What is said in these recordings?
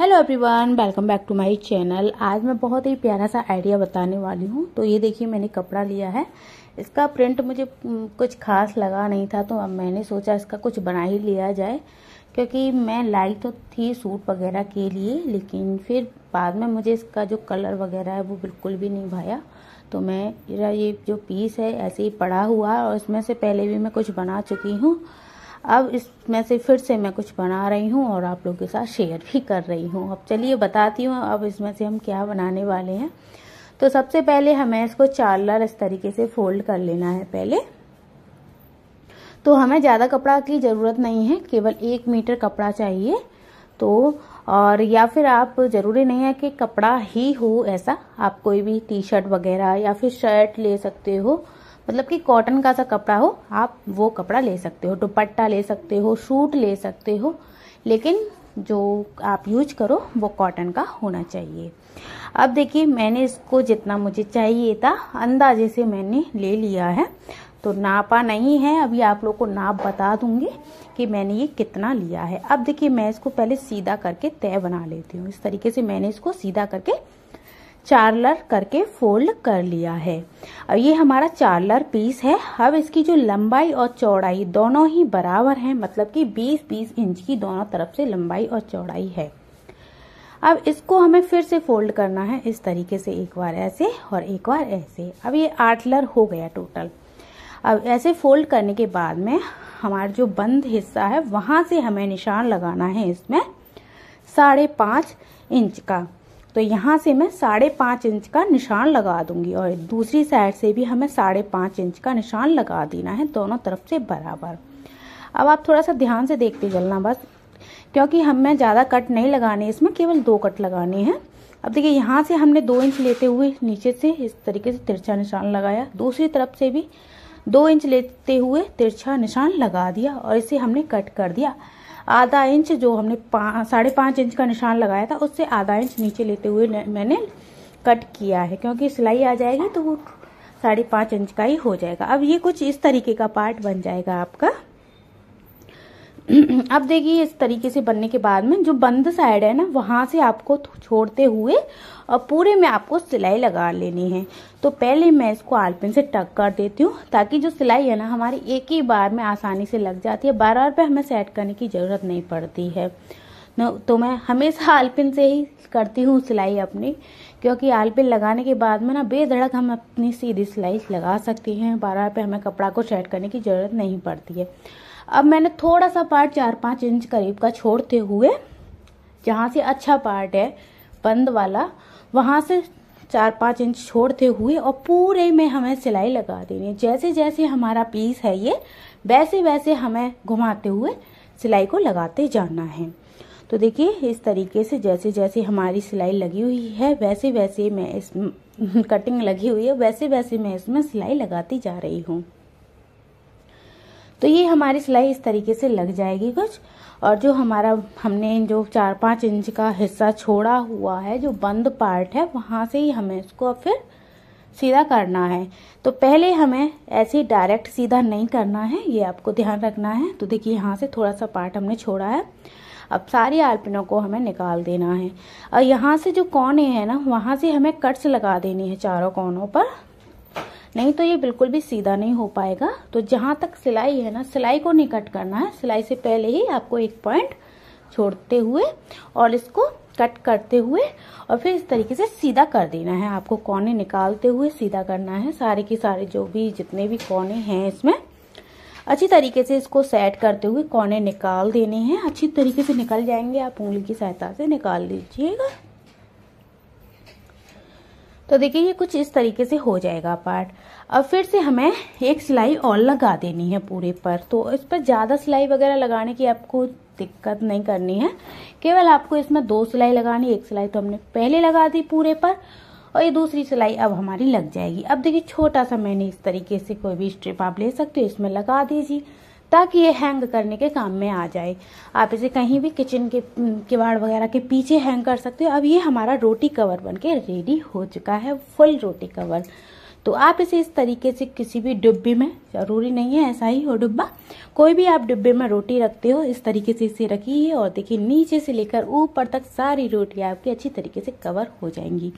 hello everyone welcome back to my channel आज मैं बहुत ही प्यारा सा आइडिया बताने वाली हूँ तो ये देखिए मैंने कपड़ा लिया है इसका प्रिंट मुझे कुछ खास लगा नहीं था तो अब मैंने सोचा इसका कुछ बना ही लिया जाए क्योंकि मैं लाई तो थी सूट वगैरह के लिए लेकिन फिर बाद में मुझे इसका जो कलर वगैरह है वो बिल्कुल भी नहीं भाया तो मैं मेरा ये जो पीस है ऐसे ही पड़ा हुआ और इसमें से पहले भी मैं कुछ बना चुकी हूँ अब इसमें से फिर से मैं कुछ बना रही हूँ और आप लोगों के साथ शेयर भी कर रही हूँ अब चलिए बताती हूँ अब इसमें से हम क्या बनाने वाले हैं तो सबसे पहले हमें इसको चार लार इस तरीके से फोल्ड कर लेना है पहले तो हमें ज़्यादा कपड़ा की ज़रूरत नहीं है केवल एक मीटर कपड़ा चाहिए तो और या फिर आप ज़रूरी नहीं है कि कपड़ा ही हो ऐसा आप कोई भी टी शर्ट वगैरह या फिर शर्ट ले सकते हो मतलब कि कॉटन का सा कपड़ा हो आप वो कपड़ा ले सकते हो दुपट्टा ले सकते हो सूट ले सकते हो लेकिन जो आप यूज करो वो कॉटन का होना चाहिए अब देखिए मैंने इसको जितना मुझे चाहिए था अंदाजे से मैंने ले लिया है तो नापा नहीं है अभी आप लोग को नाप बता दूंगी कि मैंने ये कितना लिया है अब देखिए मैं इसको पहले सीधा करके तय बना लेती हूँ इस तरीके से मैंने इसको सीधा करके चार्लर करके फोल्ड कर लिया है अब ये हमारा चार्लर पीस है अब इसकी जो लंबाई और चौड़ाई दोनों ही बराबर है मतलब कि 20-20 इंच की दोनों तरफ से लंबाई और चौड़ाई है अब इसको हमें फिर से फोल्ड करना है इस तरीके से एक बार ऐसे और एक बार ऐसे अब ये आर्टलर हो गया टोटल अब ऐसे फोल्ड करने के बाद में हमारा जो बंद हिस्सा है वहां से हमें निशान लगाना है इसमें साढ़े पांच इंच का तो यहाँ से मैं साढ़े पाँच इंच का निशान लगा दूंगी और दूसरी साइड से भी हमें साढ़े पाँच इंच का निशान लगा देना है दोनों तरफ से बराबर अब आप थोड़ा सा ध्यान से देखते चलना बस क्योंकि हमें ज़्यादा कट नहीं लगाने इसमें केवल दो कट लगाने हैं अब देखिए यहाँ से हमने दो इंच लेते हुए नीचे से इस तरीके से तिरछा निशान लगाया दूसरी तरफ से भी दो इंच लेते हुए तिरछा निशान लगा दिया और इसे हमने कट कर दिया आधा इंच जो हमने साढ़े पाँच इंच का निशान लगाया था उससे आधा इंच नीचे लेते हुए मैंने कट किया है क्योंकि सिलाई आ जाएगी तो वो साढ़े पाँच इंच का ही हो जाएगा अब ये कुछ इस तरीके का पार्ट बन जाएगा आपका अब देखिए इस तरीके से बनने के बाद में जो बंद साइड है ना वहाँ से आपको छोड़ते हुए और पूरे में आपको सिलाई लगा लेनी है तो पहले मैं इसको आलपिन से टक कर देती हूँ ताकि जो सिलाई है ना हमारी एक ही बार में आसानी से लग जाती है बार बार पे हमें सेट करने की ज़रूरत नहीं पड़ती है तो मैं हमेशा आलपिन से ही करती हूँ सिलाई अपनी क्योंकि आल पे लगाने के बाद में ना बेधड़क हम अपनी सीधी सिलाई लगा सकते हैं बारह पे हमें कपड़ा को सेट करने की ज़रूरत नहीं पड़ती है अब मैंने थोड़ा सा पार्ट चार पाँच इंच करीब का छोड़ते हुए जहाँ से अच्छा पार्ट है बंद वाला वहाँ से चार पाँच इंच छोड़ते हुए और पूरे में हमें सिलाई लगा देनी है जैसे जैसे हमारा पीस है ये वैसे वैसे हमें घुमाते हुए सिलाई को लगाते जाना है तो देखिए इस तरीके से जैसे जैसे हमारी सिलाई लगी हुई है वैसे वैसे मैं इस कटिंग लगी हुई है वैसे वैसे मैं इसमें सिलाई लगाती जा रही हूँ तो ये हमारी सिलाई इस तरीके से लग जाएगी कुछ और जो हमारा हमने जो चार पाँच इंच का हिस्सा छोड़ा हुआ है जो बंद पार्ट है वहाँ से ही हमें इसको फिर सीधा करना है तो पहले हमें ऐसे डायरेक्ट सीधा नहीं करना है ये आपको ध्यान रखना है तो देखिए यहाँ से थोड़ा सा पार्ट हमने छोड़ा है अब सारी आलपिनों को हमें निकाल देना है और यहाँ से जो कोने हैं ना वहाँ से हमें कट्स लगा देनी है चारों कोनों पर नहीं तो ये बिल्कुल भी सीधा नहीं हो पाएगा तो जहाँ तक सिलाई है ना सिलाई को नहीं कट करना है सिलाई से पहले ही आपको एक पॉइंट छोड़ते हुए और इसको कट करते हुए और फिर इस तरीके से सीधा कर देना है आपको कोने निकालते हुए सीधा करना है सारे के सारे जो भी जितने भी कोने हैं इसमें अच्छी तरीके से इसको सेट करते हुए कोने निकाल देने हैं अच्छी तरीके से निकल जाएंगे आप उंगली की सहायता से निकाल लीजिएगा तो देखिए ये कुछ इस तरीके से हो जाएगा पार्ट अब फिर से हमें एक सिलाई और लगा देनी है पूरे पर तो इस पर ज़्यादा सिलाई वगैरह लगाने की आपको दिक्कत नहीं करनी है केवल आपको इसमें दो सिलाई लगानी एक सिलाई तो हमने पहले लगा दी पूरे पर और ये दूसरी सिलाई अब हमारी लग जाएगी अब देखिए छोटा सा मैंने इस तरीके से कोई भी स्ट्रिप आप ले सकते हो इसमें लगा दीजिए ताकि ये हैंग करने के काम में आ जाए आप इसे कहीं भी किचन के किवाड़ वगैरह के पीछे हैंग कर सकते हो अब ये हमारा रोटी कवर बन के रेडी हो चुका है फुल रोटी कवर तो आप इसे इस तरीके से किसी भी डिब्बे में ज़रूरी नहीं है ऐसा ही हो डिब्बा कोई भी आप डिब्बे में रोटी रखते हो इस तरीके से इसे रखिए और देखिए नीचे से लेकर ऊपर तक सारी रोटी आपकी अच्छी तरीके से कवर हो जाएंगी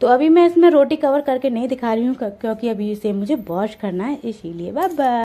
तो अभी मैं इसमें रोटी कवर करके नहीं दिखा रही हूँ क्योंकि अभी इसे मुझे वॉश करना है इसीलिए बाय